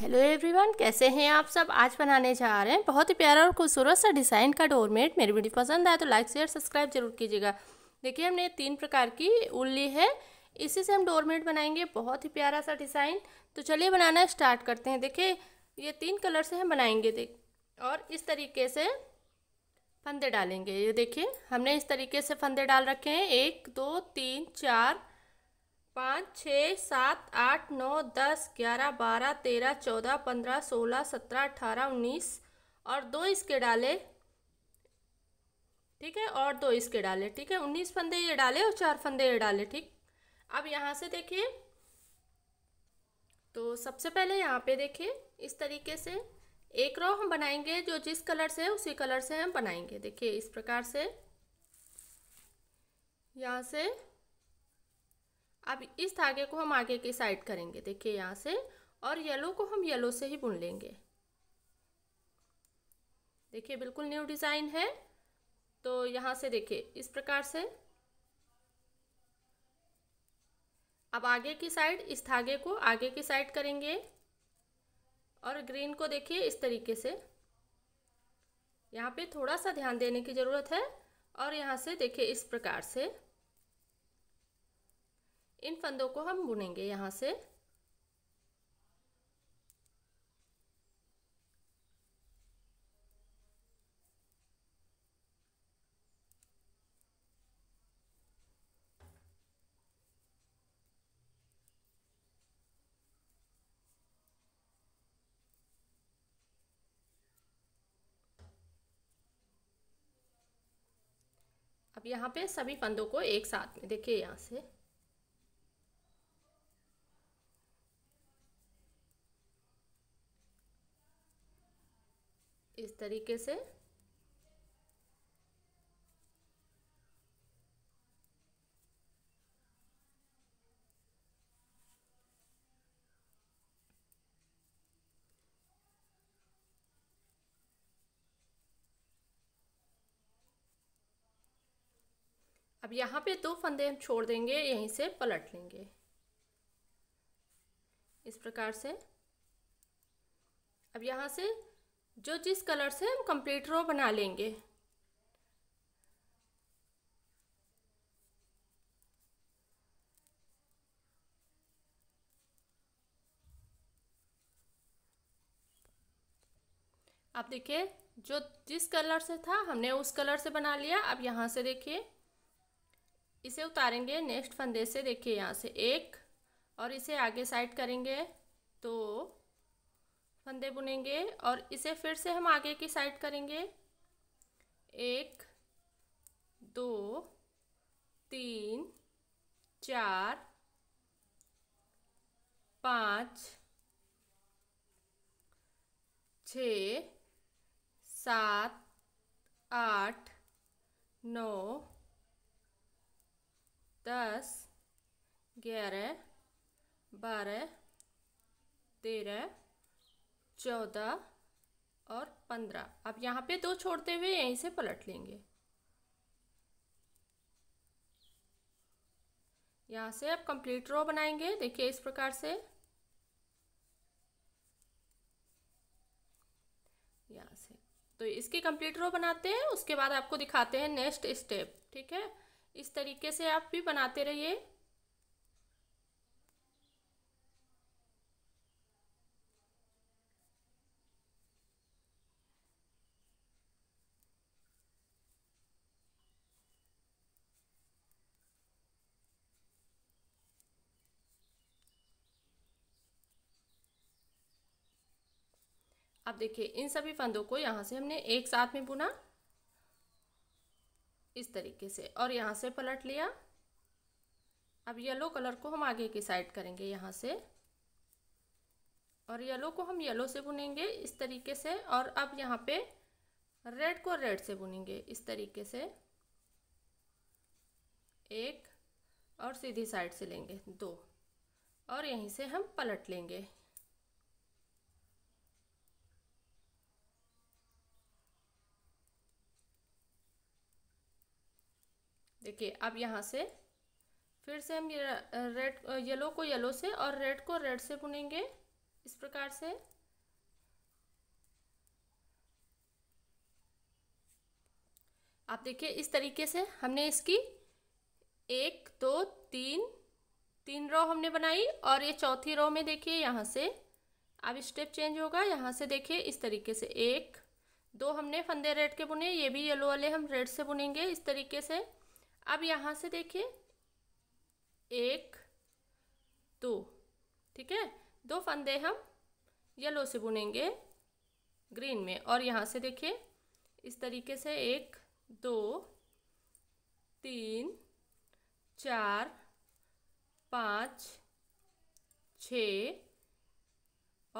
hello everyone कैसे हैं आप सब आज बनाने जा रहे हैं बहुत ही प्यारा और खूबसूरत सा डिज़ाइन का डोरमेट मेरी वीडियो पसंद आए तो लाइक शेयर सब्सक्राइब जरूर कीजिएगा देखिए हमने तीन प्रकार की उल ली है इसी से हम डोरमेट बनाएंगे बहुत ही प्यारा सा डिज़ाइन तो चलिए बनाना स्टार्ट करते हैं देखिए ये तीन कलर से हम बनाएंगे देख और इस तरीके से फंदे डालेंगे ये देखिए हमने इस तरीके से फंदे डाल रखे हैं एक दो तीन चार पाँच छः सात आठ नौ दस ग्यारह बारह तेरह चौदह पंद्रह सोलह सत्रह अठारह उन्नीस और दो इसके डाले ठीक है और दो इसके डाले ठीक है उन्नीस फंदे ये डाले और चार फंदे ये डाले ठीक अब यहाँ से देखिए तो सबसे पहले यहाँ पे देखिए इस तरीके से एक रो हम बनाएंगे जो जिस कलर से उसी कलर से हम बनाएंगे देखिए इस प्रकार से यहाँ से अब इस धागे को हम आगे की साइड करेंगे देखिए यहाँ से और येलो को हम येलो से ही बुन लेंगे देखिए बिल्कुल न्यू डिज़ाइन है तो यहाँ से देखिए इस प्रकार से अब आगे की साइड इस धागे को आगे की साइड करेंगे और ग्रीन को देखिए इस तरीके से यहाँ पे थोड़ा सा ध्यान देने की ज़रूरत है और यहाँ से देखिए इस प्रकार से इन फंदों को हम बुनेंगे यहाँ से अब यहाँ पे सभी फंदों को एक साथ में देखिए यहाँ से इस तरीके से अब यहाँ पे दो फंदे हम छोड़ देंगे यहीं से पलट लेंगे इस प्रकार से अब यहाँ से जो जिस कलर से हम कंप्लीट रो बना लेंगे आप देखिए जो जिस कलर से था हमने उस कलर से बना लिया अब यहाँ से देखिए इसे उतारेंगे नेक्स्ट फंदे से देखिए यहाँ से एक और इसे आगे साइड करेंगे तो, फंदे बुनेंगे और इसे फिर से हम आगे की साइड करेंगे एक दो तीन चार पाँच छ सात आठ नौ दस ग्यारह बारह तेरह चौदह और पंद्रह अब यहाँ पे दो छोड़ते हुए यहीं से पलट लेंगे यहाँ से अब कंप्लीट रो बनाएंगे देखिए इस प्रकार से यहाँ से तो इसकी कंप्लीट रो बनाते हैं उसके बाद आपको दिखाते हैं नेक्स्ट स्टेप ठीक है इस तरीके से आप भी बनाते रहिए अब देखिए इन सभी फंदों को यहाँ से हमने एक साथ में बुना इस तरीके से और यहाँ से पलट लिया अब येलो कलर को हम आगे की साइड करेंगे यहाँ से और येलो को हम येलो से बुनेंगे इस तरीके से और अब यहाँ पे रेड को रेड से बुनेंगे इस तरीके से एक और सीधी साइड से लेंगे दो और यहीं से हम पलट लेंगे देखिए अब यहाँ से फिर से हम ये रेड येलो को येलो से और रेड को रेड से बुनेंगे इस प्रकार से आप देखिए इस तरीके से हमने इसकी एक दो तीन तीन रो हमने बनाई और ये चौथी रो में देखिए यहाँ से अब स्टेप चेंज होगा यहाँ से देखिए इस तरीके से एक दो हमने फंदे रेड के बुने ये भी येलो वाले हम रेड से बुनेंगे इस तरीके से अब यहाँ से देखिए एक दो ठीक है दो फंदे हम येलो से बुनेंगे ग्रीन में और यहाँ से देखिए इस तरीके से एक दो तीन चार पाँच छ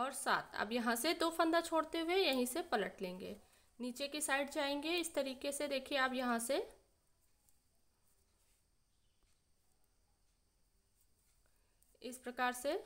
और सात अब यहाँ से दो फंदा छोड़ते हुए यहीं से पलट लेंगे नीचे की साइड जाएंगे इस तरीके से देखिए आप यहाँ से इस प्रकार से